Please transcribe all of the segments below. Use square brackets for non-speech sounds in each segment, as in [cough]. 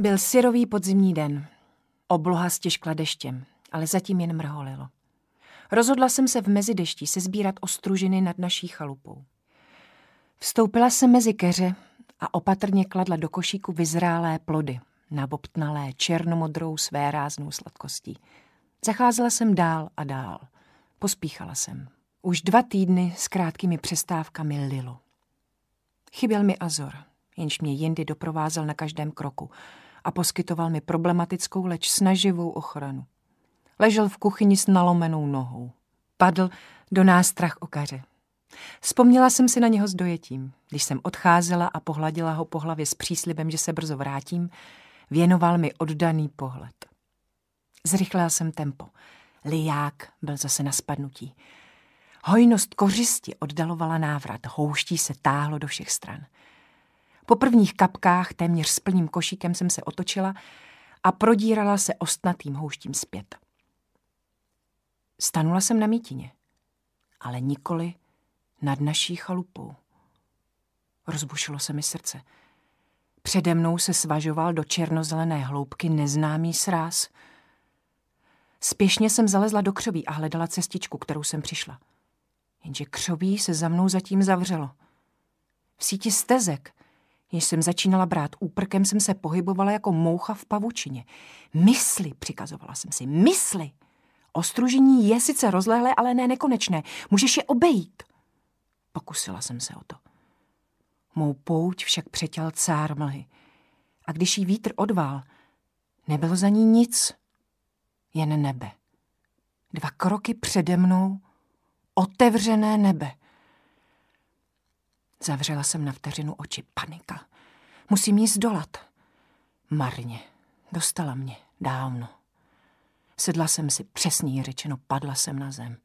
Byl syrový podzimní den. Obloha stěžkla deštěm, ale zatím jen mrholilo. Rozhodla jsem se v mezi se sezbírat ostružiny nad naší chalupou. Vstoupila jsem mezi keře a opatrně kladla do košíku vyzrálé plody, nabobtnalé černomodrou své ráznou sladkostí. Zacházela jsem dál a dál. Pospíchala jsem. Už dva týdny s krátkými přestávkami lilo. Chyběl mi Azor, jenž mě jindy doprovázel na každém kroku – a poskytoval mi problematickou, leč snaživou ochranu. Ležel v kuchyni s nalomenou nohou. Padl do nástrach okaře. Vzpomněla jsem si na něho s dojetím. Když jsem odcházela a pohladila ho po hlavě s příslibem, že se brzo vrátím, věnoval mi oddaný pohled. Zrychlila jsem tempo. Liják byl zase na spadnutí. Hojnost kořisti oddalovala návrat, houští se táhlo do všech stran. Po prvních kapkách, téměř s plným košíkem, jsem se otočila a prodírala se ostnatým houštím zpět. Stanula jsem na mítině, ale nikoli nad naší chalupou. Rozbušilo se mi srdce. Přede mnou se svažoval do černozelené hloubky neznámý sráz. Spěšně jsem zalezla do křoví a hledala cestičku, kterou jsem přišla. Jenže křoví se za mnou zatím zavřelo. V síti stezek Již jsem začínala brát úprkem, jsem se pohybovala jako moucha v pavučině. Mysli, přikazovala jsem si, mysli. Ostružení je sice rozlehlé, ale ne nekonečné. Můžeš je obejít. Pokusila jsem se o to. Mou pouť však přetěl cár mlhy. A když jí vítr odvál, nebylo za ní nic, jen nebe. Dva kroky přede mnou, otevřené nebe. Zavřela jsem na vteřinu oči. Panika. Musím jí zdolat. Marně. Dostala mě. Dávno. Sedla jsem si, přesněji řečeno, padla jsem na zem.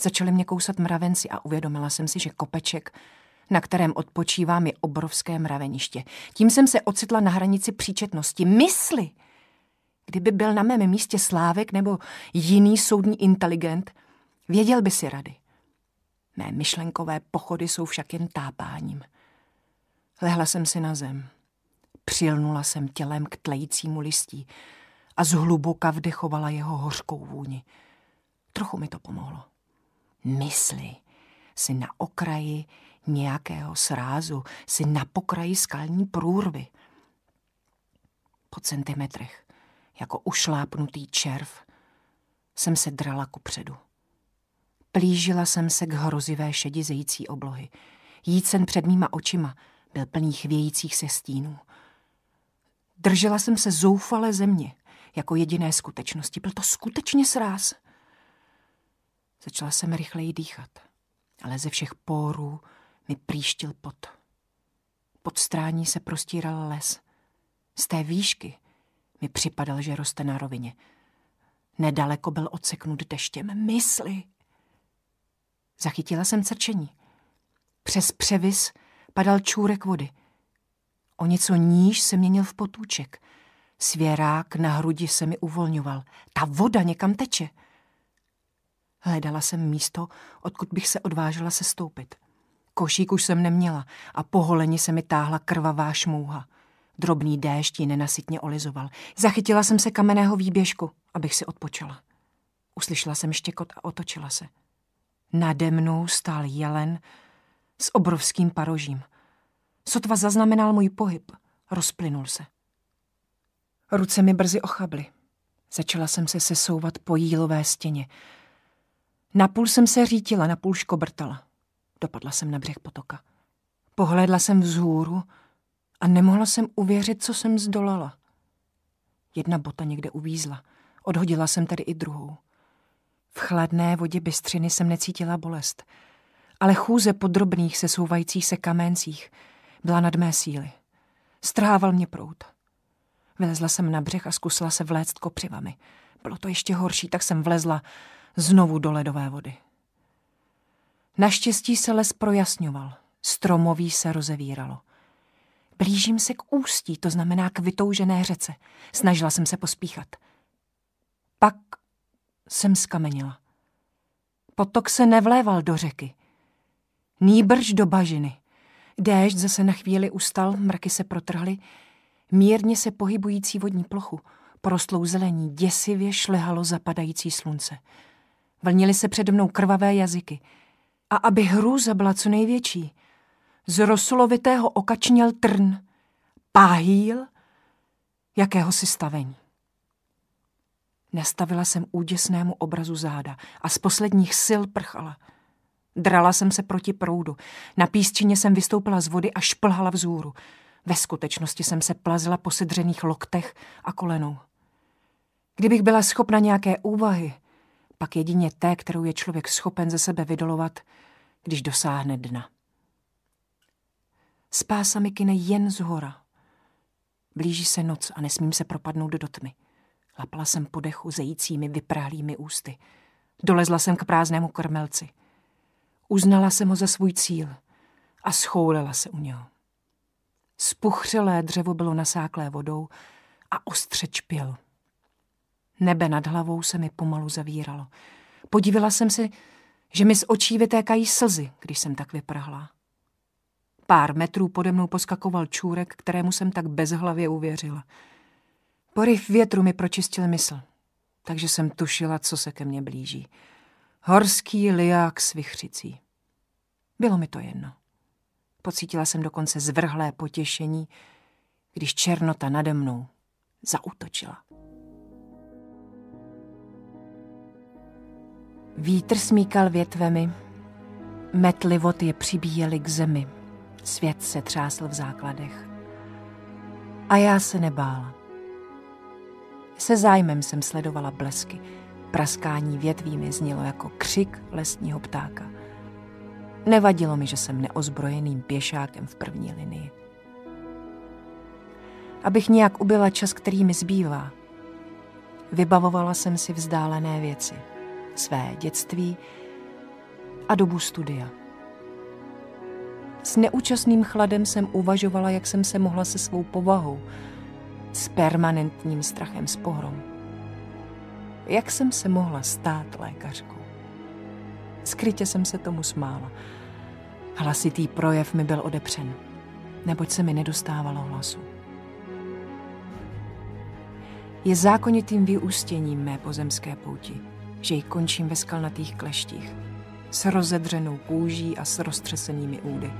Začaly mě kousat mravenci a uvědomila jsem si, že kopeček, na kterém odpočívám, je obrovské mraveniště. Tím jsem se ocitla na hranici příčetnosti. Mysli! Kdyby byl na mém místě Slávek nebo jiný soudní inteligent, věděl by si rady. Mé myšlenkové pochody jsou však jen tápáním. Lehla jsem si na zem. Přilnula jsem tělem k tlejícímu listí a zhluboka vdechovala jeho hořkou vůni. Trochu mi to pomohlo. Mysli si na okraji nějakého srázu, si na pokraji skalní průrvy. Po centimetrech, jako ušlápnutý červ, jsem se drala kupředu. předu. Plížila jsem se k hrozivé šedizející zející oblohy. sen před mýma očima byl plný chvějících se stínů. Držela jsem se zoufale země, jako jediné skutečnosti. Byl to skutečně sráz. Začala jsem rychleji dýchat, ale ze všech pórů mi příštil pot. Pod strání se prostíral les. Z té výšky mi připadal, že roste na rovině. Nedaleko byl odseknut deštěm. Mysli! Zachytila jsem crčení. Přes převis padal čůrek vody. O něco níž se měnil v potůček. Svěrák na hrudi se mi uvolňoval. Ta voda někam teče. Hledala jsem místo, odkud bych se odvážela se stoupit. Košík už jsem neměla a po holeni se mi táhla krvavá šmouha. Drobný déšť ji nenasytně olizoval. Zachytila jsem se kamenného výběžku, abych si odpočala. Uslyšela jsem štěkot a otočila se. Nade mnou stál jelen s obrovským parožím. Sotva zaznamenal můj pohyb, rozplynul se. Ruce mi brzy ochably. Začala jsem se sesouvat po jílové stěně. Napůl jsem se řítila, napůl škobrtala. Dopadla jsem na břeh potoka. Pohlédla jsem vzhůru a nemohla jsem uvěřit, co jsem zdolala. Jedna bota někde uvízla. Odhodila jsem tedy i druhou. V chladné vodě bystřiny jsem necítila bolest, ale chůze podrobných sesouvajících se kamencích byla nad mé síly. Strhával mě prout. Vylezla jsem na břeh a zkusila se vléct kopřivami. Bylo to ještě horší, tak jsem vlezla znovu do ledové vody. Naštěstí se les projasňoval. Stromoví se rozevíralo. Blížím se k ústí, to znamená k vytoužené řece. Snažila jsem se pospíchat. Pak jsem skamenila. Potok se nevléval do řeky. Nýbrž do bažiny. Déšť zase na chvíli ustal, mraky se protrhly. Mírně se pohybující vodní plochu, prostlou zelení, děsivě šlehalo zapadající slunce. Vlnily se přede mnou krvavé jazyky. A aby hrůza byla co největší, z rosulovitého okačněl trn, páhýl, jakého si stavení. Nestavila jsem úděsnému obrazu záda a z posledních sil prchala. Drala jsem se proti proudu. Na písčině jsem vystoupila z vody a šplhala vzůru. Ve skutečnosti jsem se plazila po sedřených loktech a kolenou. Kdybych byla schopna nějaké úvahy, pak jedině té, kterou je člověk schopen ze sebe vydolovat, když dosáhne dna. Spása mi kine jen z hora. Blíží se noc a nesmím se propadnout do tmy. Šlapala jsem po dechu zejícími vyprálými ústy. Dolezla jsem k prázdnému krmelci. Uznala jsem ho za svůj cíl a schoulela se u něho. Spuchřelé dřevo bylo nasáklé vodou a ostře čpěl. Nebe nad hlavou se mi pomalu zavíralo. Podívala jsem se, že mi z očí vytékají slzy, když jsem tak vyprahla. Pár metrů pode mnou poskakoval čůrek, kterému jsem tak bezhlavě uvěřila – Poryv větru mi pročistil mysl, takže jsem tušila, co se ke mně blíží. Horský liák s vychřicí. Bylo mi to jedno. Pocítila jsem dokonce zvrhlé potěšení, když černota nade mnou zautočila. Vítr smíkal větvemi, metly vod je přibíjely k zemi, svět se třásl v základech. A já se nebála. Se zájmem jsem sledovala blesky. Praskání větví mi znělo jako křik lesního ptáka. Nevadilo mi, že jsem neozbrojeným pěšákem v první linii. Abych nějak ubyla čas, který mi zbývá, vybavovala jsem si vzdálené věci, své dětství a dobu studia. S neúčastným chladem jsem uvažovala, jak jsem se mohla se svou povahou, s permanentním strachem z pohrom. Jak jsem se mohla stát lékařkou? Skrytě jsem se tomu smála. Hlasitý projev mi byl odepřen, neboť se mi nedostávalo hlasu. Je zákonitým vyústěním mé pozemské pouti, že ji končím ve skalnatých kleštích, s rozedřenou kůží a s roztřesenými údy.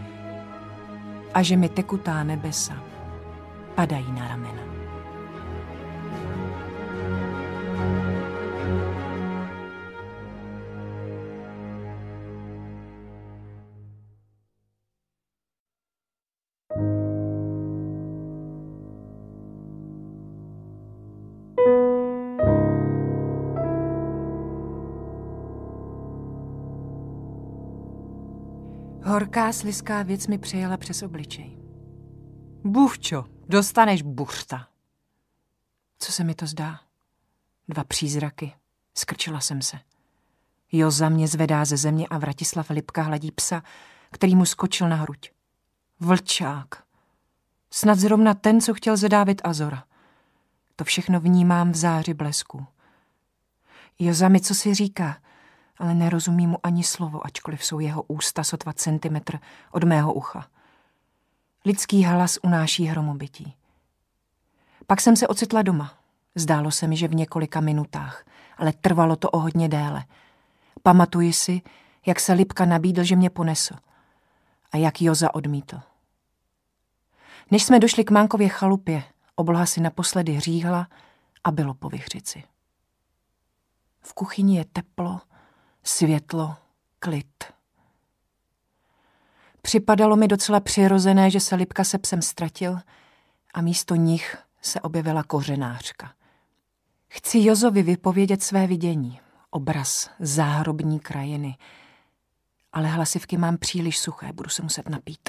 A že mi tekutá nebesa padají na ramena. Horká sliská věc mi přejela přes obličej. Buhčo, dostaneš buchta. Co se mi to zdá? Dva přízraky. Skrčila jsem se. Joza mě zvedá ze země a Vratislav Lipka hladí psa, který mu skočil na hruď. Vlčák. Snad zrovna ten, co chtěl zadávit Azora. To všechno vnímám v záři blesku. Joza mi co si říká – ale nerozumím mu ani slovo, ačkoliv jsou jeho ústa sotva centimetr od mého ucha. Lidský hlas unáší hromobytí. Pak jsem se ocitla doma. Zdálo se mi, že v několika minutách, ale trvalo to o hodně déle. Pamatuji si, jak se Lipka nabídl, že mě ponesl a jak Joza odmítl. Než jsme došli k Mánkově chalupě, obloha si naposledy hříhla a bylo po vychřici. V kuchyni je teplo, světlo, klid. Připadalo mi docela přirozené, že se Lipka se psem ztratil a místo nich se objevila kořenářka. Chci Jozovi vypovědět své vidění, obraz záhrobní krajiny, ale hlasivky mám příliš suché, budu se muset napít.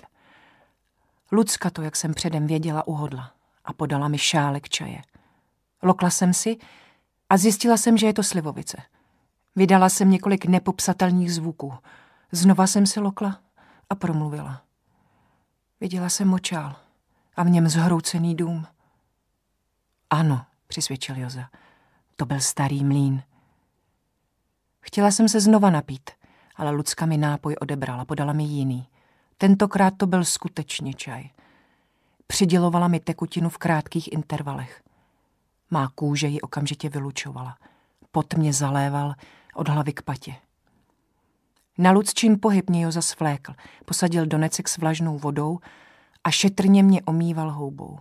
Lucka to, jak jsem předem věděla, uhodla a podala mi šálek čaje. Lokla jsem si a zjistila jsem, že je to slivovice – Vydala jsem několik nepopsatelných zvuků. Znova jsem si lokla a promluvila. Viděla jsem močál a v něm zhroucený dům. Ano, přisvědčil Joza. To byl starý mlín. Chtěla jsem se znova napít, ale Lucka mi nápoj odebrala, podala mi jiný. Tentokrát to byl skutečně čaj. Přidělovala mi tekutinu v krátkých intervalech. Má kůže ji okamžitě vylučovala. Pot mě zaléval od hlavy k patě. Na Lucčin pohyb mě Joza svlékl, posadil donecek s vlažnou vodou a šetrně mě omýval houbou.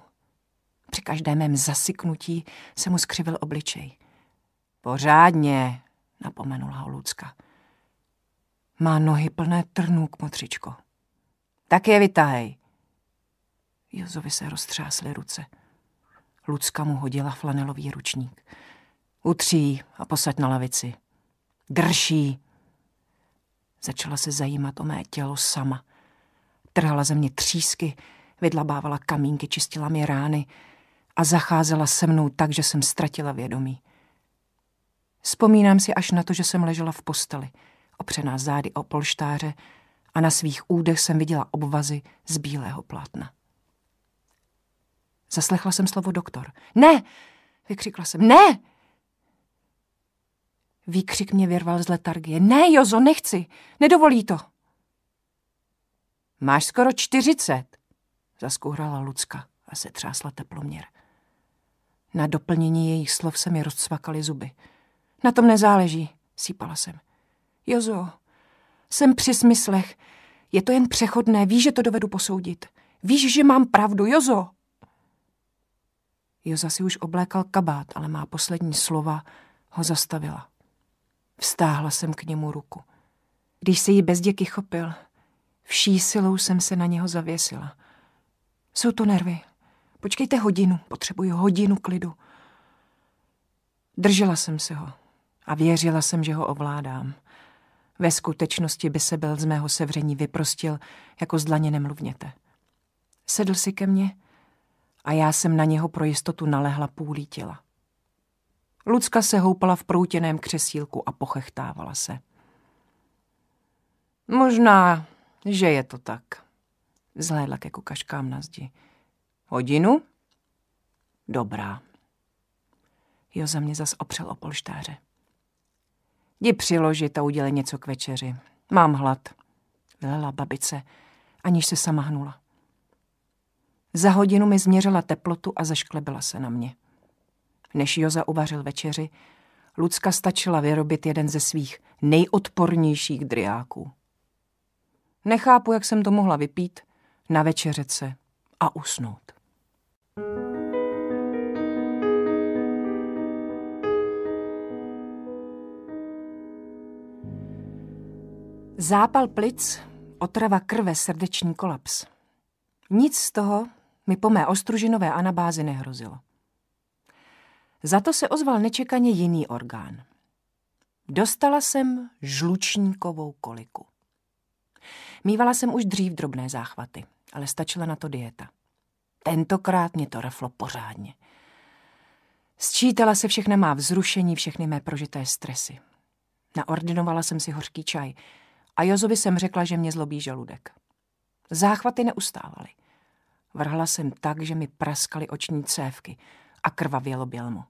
Při každém mém zasyknutí se mu skřivil obličej. Pořádně, napomenula ho Lucka. Má nohy plné trnů k motřičko. Tak je vytahej. Jozovi se roztřásly ruce. Lucka mu hodila flanelový ručník. Utří a posaď na lavici. Drží. Začala se zajímat o mé tělo sama. Trhala ze mě třísky, vydlabávala kamínky, čistila mi rány a zacházela se mnou tak, že jsem ztratila vědomí. Vzpomínám si až na to, že jsem ležela v posteli, opřená zády o polštáře a na svých údech jsem viděla obvazy z bílého plátna. Zaslechla jsem slovo doktor. Ne! Vykřikla jsem. Ne! Výkřik mě vyrval z letargie. Ne, Jozo, nechci. Nedovolí to. Máš skoro čtyřicet, zaskuhrala Lucka a se třásla teploměr. Na doplnění jejich slov se mi rozcvakaly zuby. Na tom nezáleží, sípala jsem. Jozo, jsem při smyslech. Je to jen přechodné, víš, že to dovedu posoudit. Víš, že mám pravdu, Jozo. Joza si už oblékal kabát, ale má poslední slova ho zastavila. Vstáhla jsem k němu ruku. Když se jí bezděky chopil, vší silou jsem se na něho zavěsila. Jsou to nervy. Počkejte hodinu, potřebuji hodinu klidu. Držela jsem se ho a věřila jsem, že ho ovládám. Ve skutečnosti by se byl z mého sevření vyprostil, jako z dlaně nemluvněte. Sedl si ke mně a já jsem na něho pro jistotu nalehla půlí těla. Lucka se houpala v proutěném křesílku a pochechtávala se. Možná, že je to tak. Zhlédla ke kukaškám na zdi. Hodinu? Dobrá. Joza mě zas opřel o polštáře. Jdi přiložit a udělej něco k večeři. Mám hlad, vylela babice, aniž se sama hnula. Za hodinu mi změřila teplotu a zašklebila se na mě než Joza uvařil večeři, Lucka stačila vyrobit jeden ze svých nejodpornějších driáků. Nechápu, jak jsem to mohla vypít, na večeřet se a usnout. Zápal plic, otrava krve, srdeční kolaps. Nic z toho mi po mé ostružinové anabázi nehrozilo. Za to se ozval nečekaně jiný orgán. Dostala jsem žlučníkovou koliku. Mívala jsem už dřív drobné záchvaty, ale stačila na to dieta. Tentokrát mě to reflo pořádně. Sčítala se všechna má vzrušení, všechny mé prožité stresy. Naordinovala jsem si hořký čaj a Jozovi jsem řekla, že mě zlobí žaludek. Záchvaty neustávaly. Vrhla jsem tak, že mi praskaly oční cévky a krvavělo bělmo.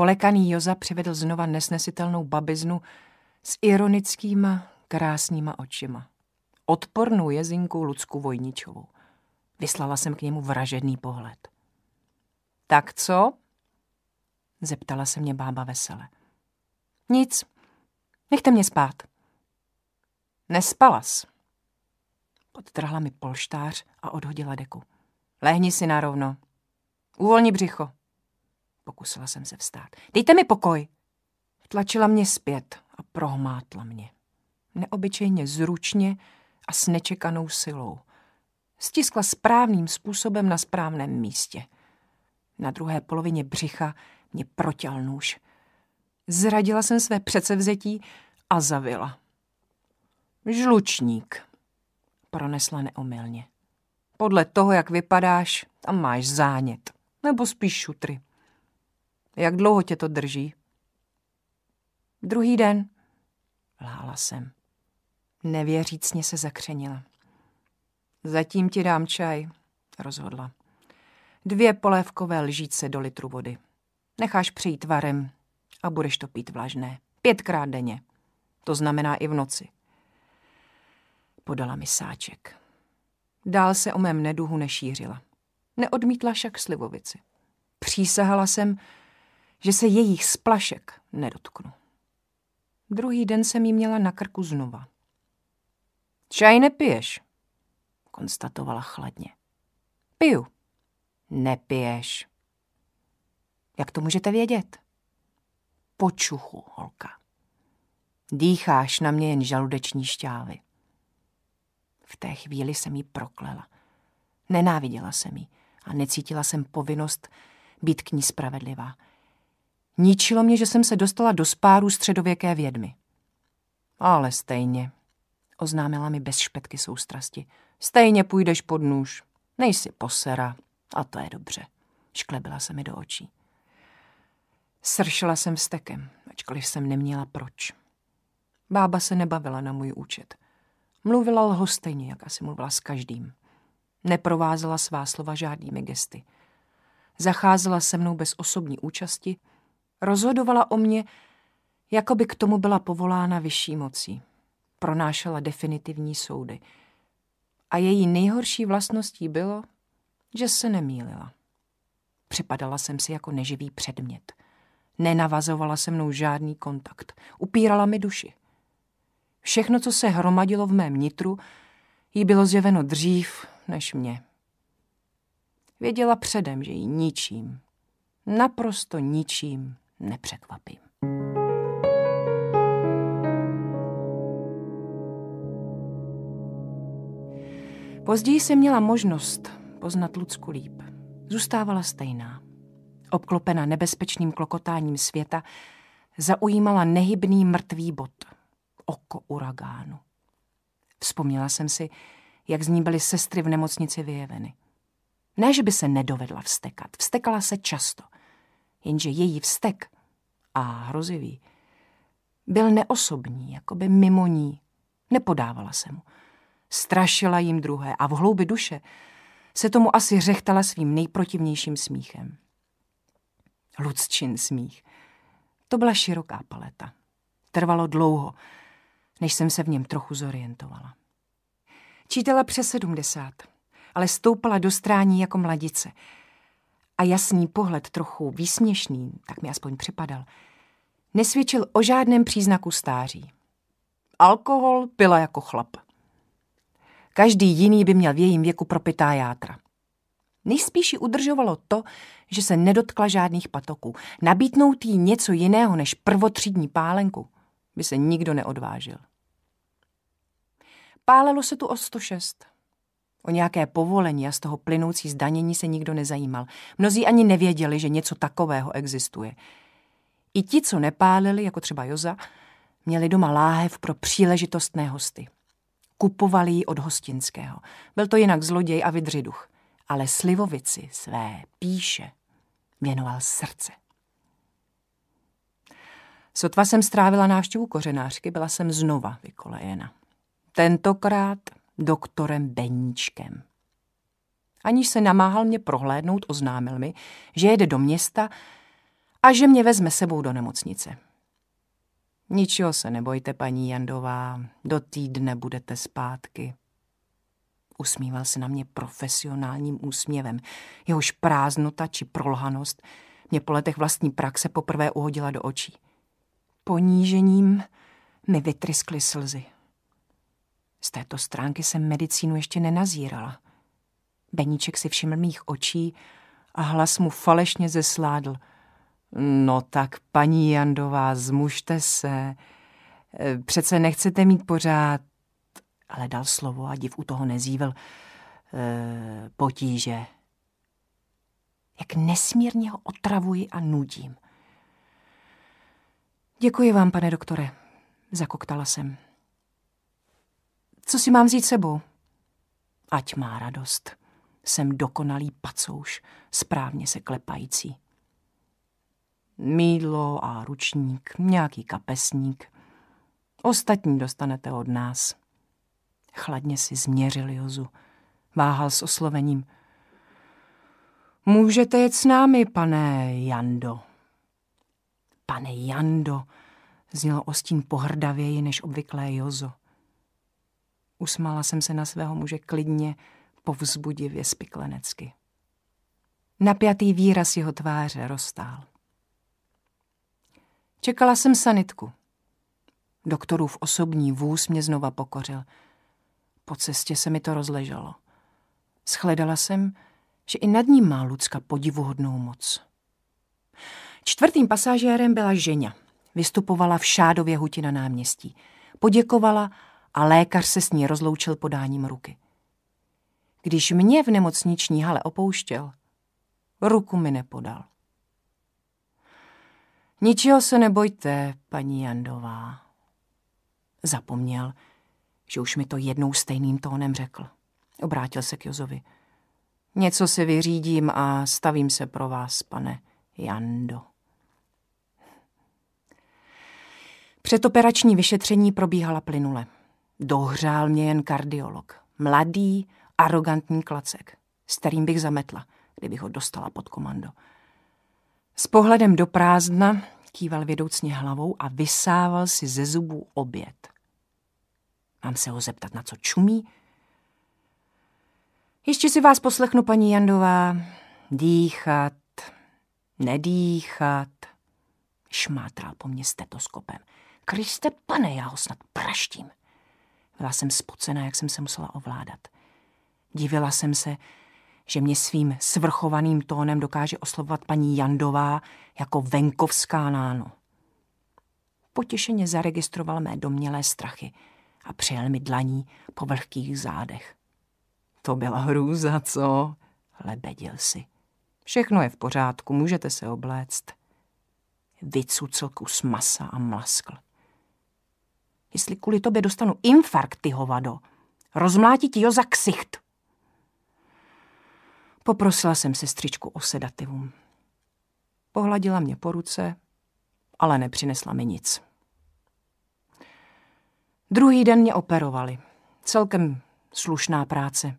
Polekaný Joza přivedl znova nesnesitelnou babiznu s ironickýma, krásnýma očima. Odpornou jezinku Lucku Vojničovou. Vyslala jsem k němu vražedný pohled. Tak co? Zeptala se mě bába vesele. Nic. Nechte mě spát. Nespalas. Podtrhla mi polštář a odhodila deku. Lehni si narovno. Uvolni břicho. Pokusila jsem se vstát. Dejte mi pokoj! Tlačila mě zpět a prohmátla mě. Neobyčejně zručně a s nečekanou silou. Stiskla správným způsobem na správném místě. Na druhé polovině břicha mě protěl nůž. Zradila jsem své předsevzetí a zavila. Žlučník, pronesla neomylně. Podle toho, jak vypadáš, tam máš zánět. Nebo spíš šutry. Jak dlouho tě to drží? Druhý den. Lála jsem. Nevěřícně se zakřenila. Zatím ti dám čaj, rozhodla. Dvě polévkové lžíce do litru vody. Necháš přijít varem a budeš to pít vlažné. Pětkrát denně. To znamená i v noci. Podala mi sáček. Dál se o mém neduhu nešířila. Neodmítla však slivovici. Přísahala jsem, že se jejich splašek nedotknu. Druhý den jsem jí měla na krku znova. Čaj nepiješ, konstatovala chladně. Piju. Nepiješ. Jak to můžete vědět? Počuchu, holka. Dýcháš na mě jen žaludeční šťávy. V té chvíli jsem ji proklela. Nenáviděla jsem ji a necítila jsem povinnost být k ní spravedlivá. Ničilo mě, že jsem se dostala do spáru středověké vědmy. Ale stejně, oznámila mi bez špetky soustrasti. Stejně půjdeš pod nůž. Nejsi posera. A to je dobře. Šklebila se mi do očí. Sršila jsem vstekem, ačkoliv jsem neměla proč. Bába se nebavila na můj účet. Mluvila stejně, jak asi mluvila s každým. Neprovázela svá slova žádnými gesty. Zacházela se mnou bez osobní účasti, Rozhodovala o mě, jako by k tomu byla povolána vyšší mocí. Pronášela definitivní soudy. A její nejhorší vlastností bylo, že se nemýlila. Připadala jsem si jako neživý předmět. Nenavazovala se mnou žádný kontakt. Upírala mi duši. Všechno, co se hromadilo v mém nitru, jí bylo zjeveno dřív než mě. Věděla předem, že ji ničím, naprosto ničím nepřekvapím. Později jsem měla možnost poznat Lucku líp. Zůstávala stejná. Obklopena nebezpečným klokotáním světa, zaujímala nehybný mrtvý bod, oko uragánu. Vzpomněla jsem si, jak z ní byly sestry v nemocnici vyjeveny. Ne, že by se nedovedla vstekat, vstekala se často jenže její vztek, a hrozivý, byl neosobní, jakoby mimo ní. Nepodávala se mu. Strašila jim druhé a v hloubi duše se tomu asi řechtala svým nejprotivnějším smíchem. Lucčin smích. To byla široká paleta. Trvalo dlouho, než jsem se v něm trochu zorientovala. Čítala přes sedmdesát, ale stoupala do strání jako mladice – a jasný pohled trochu výsměšný, tak mi aspoň připadal, nesvědčil o žádném příznaku stáří. Alkohol pila jako chlap. Každý jiný by měl v jejím věku propitá játra. Nejspíš ji udržovalo to, že se nedotkla žádných patoků. Nabítnout jí něco jiného než prvotřídní pálenku by se nikdo neodvážil. Pálelo se tu o 106. O nějaké povolení a z toho plynoucí zdanění se nikdo nezajímal. Mnozí ani nevěděli, že něco takového existuje. I ti, co nepálili, jako třeba Joza, měli doma láhev pro příležitostné hosty. Kupovali ji od hostinského. Byl to jinak zloděj a vydřiduch. Ale slivovici své píše věnoval srdce. Sotva jsem strávila návštěvu kořenářky, byla jsem znova vykolejena. Tentokrát doktorem Beníčkem. Aniž se namáhal mě prohlédnout, oznámil mi, že jede do města a že mě vezme sebou do nemocnice. Ničeho se nebojte, paní Jandová, do týdne budete zpátky. Usmíval se na mě profesionálním úsměvem. Jehož prázdnota či prolhanost mě po letech vlastní praxe poprvé uhodila do očí. Ponížením mi vytryskly slzy. Z této stránky jsem medicínu ještě nenazírala. Beníček si všiml mých očí a hlas mu falešně zesládl. No tak, paní Jandová, zmužte se. E, přece nechcete mít pořád... Ale dal slovo a div u toho nezývil. E, potíže. Jak nesmírně ho otravuji a nudím. Děkuji vám, pane doktore, zakoktala jsem. Co si mám vzít sebou? Ať má radost. Jsem dokonalý pacouš, správně se klepající. Mídlo a ručník, nějaký kapesník. Ostatní dostanete od nás. Chladně si změřil Jozu. Váhal s oslovením. Můžete jet s námi, pane Jando. Pane Jando, znělo ostín pohrdavěji než obvyklé Jozo. Usmála jsem se na svého muže klidně, povzbudivě spiklenecky. Napjatý výraz jeho tváře roztál. Čekala jsem sanitku. Doktorův osobní vůz mě znova pokořil. Po cestě se mi to rozleželo. Shledala jsem, že i nad ním má Lucka podivuhodnou moc. Čtvrtým pasažérem byla žena. Vystupovala v šádově huti na náměstí. Poděkovala a lékař se s ní rozloučil podáním ruky. Když mě v nemocniční hale opouštěl, ruku mi nepodal. Ničeho se nebojte, paní Jandová. Zapomněl, že už mi to jednou stejným tónem řekl. Obrátil se k Jozovi. Něco si vyřídím a stavím se pro vás, pane Jando. Předoperační vyšetření probíhala plynule. Dohřál mě jen kardiolog. Mladý, arrogantní klacek, s kterým bych zametla, kdybych ho dostala pod komando. S pohledem do prázdna kýval vědoucně hlavou a vysával si ze zubů oběd. Mám se ho zeptat, na co čumí? Ještě si vás poslechnu, paní Jandová. Dýchat, nedýchat. Šmátral po mně stetoskopem. Kriste pane, já ho snad praštím. Byla jsem spocená, jak jsem se musela ovládat. Divila jsem se, že mě svým svrchovaným tónem dokáže oslovovat paní Jandová jako venkovská náno. Potěšeně zaregistroval mé domnělé strachy a přijel mi dlaní po vlhkých zádech. To byla hrůza, co? Lebedil si. Všechno je v pořádku, můžete se obléct. Vycucl kus masa a mlaskl jestli kvůli tobě dostanu infarkt, ty hovado. Rozmlátí ti jo za ksicht. Poprosila jsem sestřičku o sedativum. Pohladila mě po ruce, ale nepřinesla mi nic. Druhý den mě operovali. Celkem slušná práce.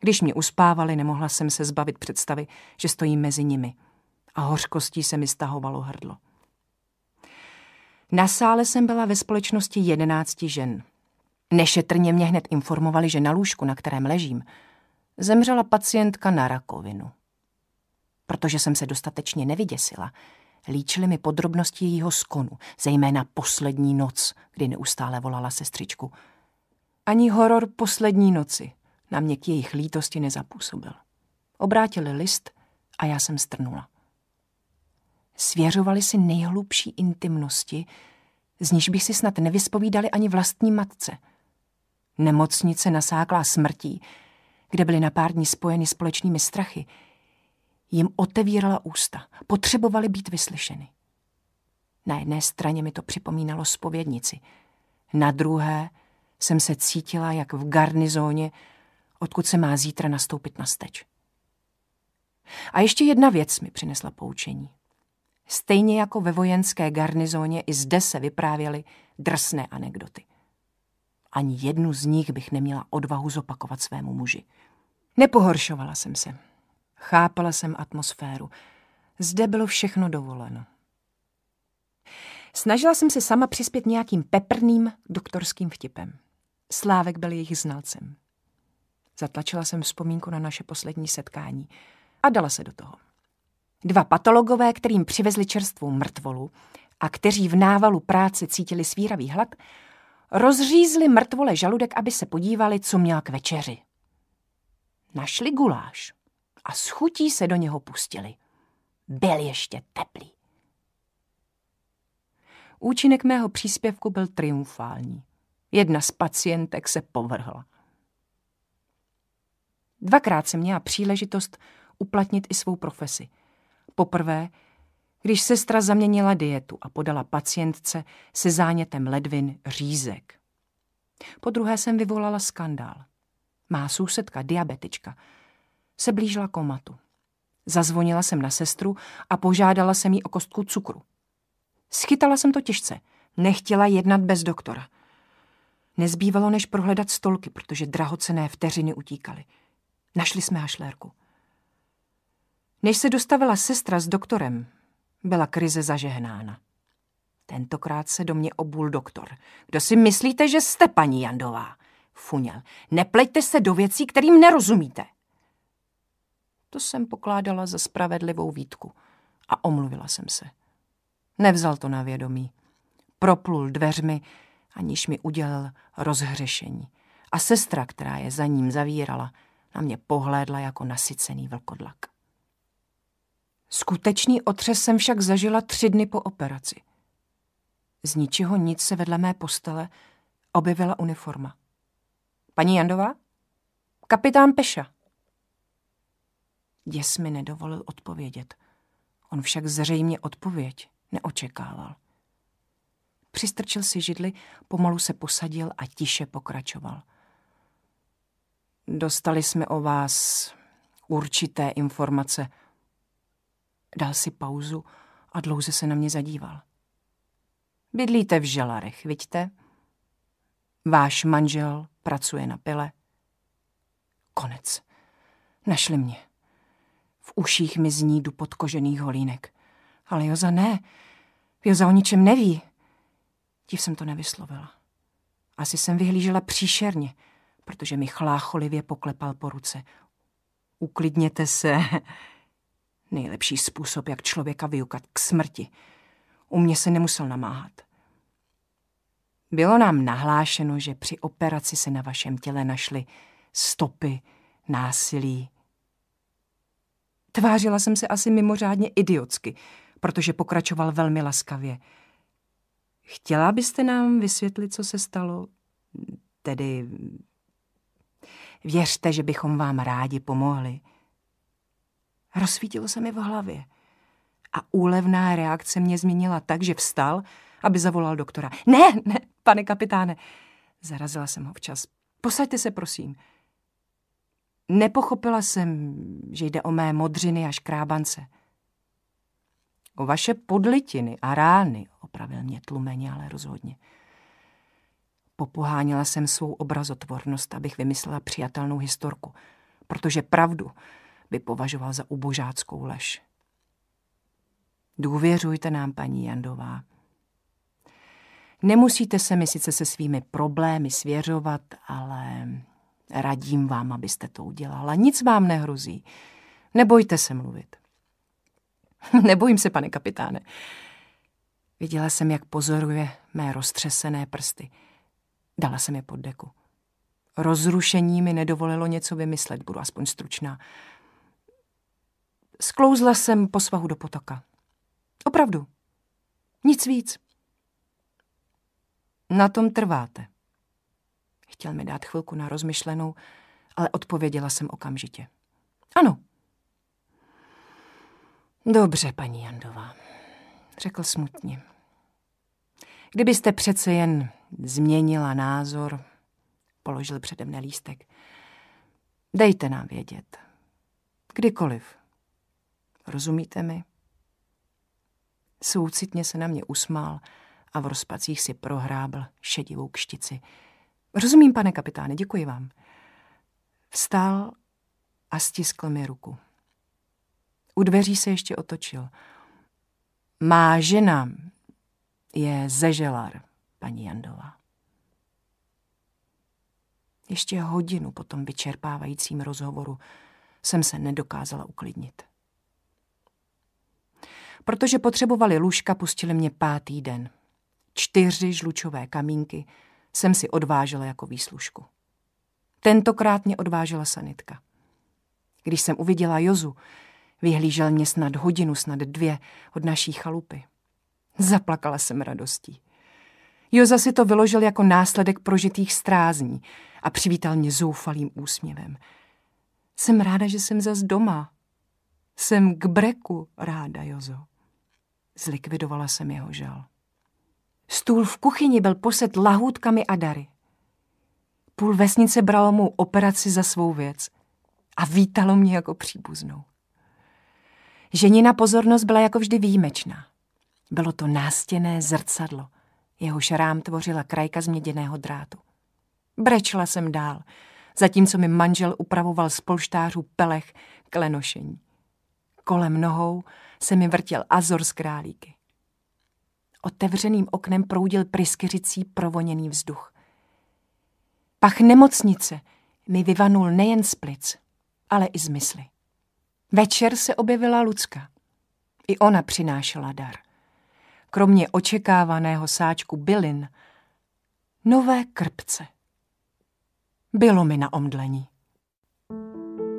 Když mě uspávali, nemohla jsem se zbavit představy, že stojím mezi nimi. A hořkostí se mi stahovalo hrdlo. Na sále jsem byla ve společnosti jedenácti žen. Nešetrně mě hned informovali, že na lůžku, na kterém ležím, zemřela pacientka na rakovinu. Protože jsem se dostatečně nevyděsila, líčili mi podrobnosti jejího skonu, zejména poslední noc, kdy neustále volala sestřičku. Ani horor poslední noci na mě k jejich lítosti nezapůsobil. Obrátili list a já jsem strnula. Svěřovali si nejhlubší intimnosti, z níž by si snad nevyspovídali ani vlastní matce. Nemocnice nasáklá smrtí, kde byly na pár dní spojeny společnými strachy, jim otevírala ústa, potřebovali být vyslyšeny. Na jedné straně mi to připomínalo spovědnici, na druhé jsem se cítila jak v garnizóně, odkud se má zítra nastoupit na steč. A ještě jedna věc mi přinesla poučení. Stejně jako ve vojenské garnizóně i zde se vyprávěly drsné anekdoty. Ani jednu z nich bych neměla odvahu zopakovat svému muži. Nepohoršovala jsem se. Chápala jsem atmosféru. Zde bylo všechno dovoleno. Snažila jsem se sama přispět nějakým peprným doktorským vtipem. Slávek byl jejich znalcem. Zatlačila jsem vzpomínku na naše poslední setkání a dala se do toho. Dva patologové, kterým přivezli čerstvou mrtvolu a kteří v návalu práce cítili svíravý hlad, rozřízli mrtvole žaludek, aby se podívali, co měl k večeři. Našli guláš a s chutí se do něho pustili. Byl ještě teplý. Účinek mého příspěvku byl triumfální. Jedna z pacientek se povrhla. Dvakrát jsem měla příležitost uplatnit i svou profesi – Poprvé, když sestra zaměnila dietu a podala pacientce se zánětem ledvin řízek. Po druhé jsem vyvolala skandál. Má sousedka, diabetička, se blížila komatu. Zazvonila jsem na sestru a požádala jsem jí o kostku cukru. Schytala jsem to těžce. Nechtěla jednat bez doktora. Nezbývalo, než prohledat stolky, protože drahocené vteřiny utíkaly. Našli jsme hašlérku. Než se dostavila sestra s doktorem, byla krize zažehnána. Tentokrát se do mě obul doktor. Kdo si myslíte, že jste, paní Jandová? Funěl. Nepleťte se do věcí, kterým nerozumíte. To jsem pokládala za spravedlivou výtku a omluvila jsem se. Nevzal to na vědomí. Proplul dveřmi, aniž mi udělal rozhřešení. A sestra, která je za ním zavírala, na mě pohlédla jako nasycený vlkodlak. Skutečný otřes jsem však zažila tři dny po operaci. Z ničeho nic se vedle mé postele objevila uniforma. Paní Jandová? Kapitán Peša. Děs mi nedovolil odpovědět. On však zřejmě odpověď neočekával. Přistrčil si židli, pomalu se posadil a tiše pokračoval. Dostali jsme o vás určité informace – Dal si pauzu a dlouze se na mě zadíval. Bydlíte v želarech, vidíte? Váš manžel pracuje na pile. Konec. Našli mě. V uších mi zní du podkožených holínek. Ale Joza ne. Joza o ničem neví. Tím jsem to nevyslovila. Asi jsem vyhlížela příšerně, protože mi chlácholivě poklepal po ruce. Uklidněte se, [laughs] Nejlepší způsob, jak člověka vyukat k smrti. U mě se nemusel namáhat. Bylo nám nahlášeno, že při operaci se na vašem těle našly stopy násilí. Tvářila jsem se asi mimořádně idiotsky, protože pokračoval velmi laskavě. Chtěla byste nám vysvětlit, co se stalo? Tedy Věřte, že bychom vám rádi pomohli. Rozsvítilo se mi v hlavě. A úlevná reakce mě změnila tak, že vstal, aby zavolal doktora. Ne, ne, pane kapitáne. Zarazila jsem ho včas. Posaďte se, prosím. Nepochopila jsem, že jde o mé modřiny a škrábance. O vaše podlitiny a rány, opravil mě tlumeně, ale rozhodně. Popohánila jsem svou obrazotvornost, abych vymyslela přijatelnou historku, protože pravdu by považoval za ubožáckou lež. Důvěřujte nám, paní Jandová. Nemusíte se mi sice se svými problémy svěřovat, ale radím vám, abyste to udělala. Nic vám nehrozí. Nebojte se mluvit. [laughs] Nebojím se, pane kapitáne. Viděla jsem, jak pozoruje mé roztřesené prsty. Dala jsem je pod deku. Rozrušení mi nedovolilo něco vymyslet, budu aspoň stručná. Sklouzla jsem po svahu do potoka. Opravdu. Nic víc. Na tom trváte. Chtěl mi dát chvilku na rozmyšlenou, ale odpověděla jsem okamžitě. Ano. Dobře, paní Jandová, řekl smutně. Kdybyste přece jen změnila názor, položil přede mne lístek. Dejte nám vědět. Kdykoliv. Rozumíte mi? Soucitně se na mě usmál a v rozpacích si prohrábl šedivou kštici. Rozumím, pane kapitáne, děkuji vám. Vstal a stiskl mi ruku. U dveří se ještě otočil. Má žena je zeželar, paní Jandová. Ještě hodinu po tom vyčerpávajícím rozhovoru jsem se nedokázala uklidnit. Protože potřebovali lůžka, pustili mě pátý den. Čtyři žlučové kamínky jsem si odvážela jako výslužku. Tentokrát mě odvážela sanitka. Když jsem uviděla Jozu, vyhlížel mě snad hodinu, snad dvě od naší chalupy. Zaplakala jsem radostí. Joza si to vyložil jako následek prožitých strázní a přivítal mě zoufalým úsměvem. Jsem ráda, že jsem zas doma. Jsem k breku ráda, Jozo. Zlikvidovala jsem jeho žal. Stůl v kuchyni byl poset lahůdkami a dary. Půl vesnice bralo mu operaci za svou věc a vítalo mě jako příbuznou. Ženina pozornost byla jako vždy výjimečná. Bylo to nástěné zrcadlo. Jeho šarám tvořila krajka z měděného drátu. Brečla jsem dál, zatímco mi manžel upravoval z polštářů pelech klenošení. Kolem nohou se mi vrtěl azor z králíky. Otevřeným oknem proudil pryskyřicí provoněný vzduch. Pach nemocnice mi vyvanul nejen z plic, ale i z mysli. Večer se objevila Lucka. I ona přinášela dar. Kromě očekávaného sáčku bylin, nové krpce. Bylo mi na omdlení.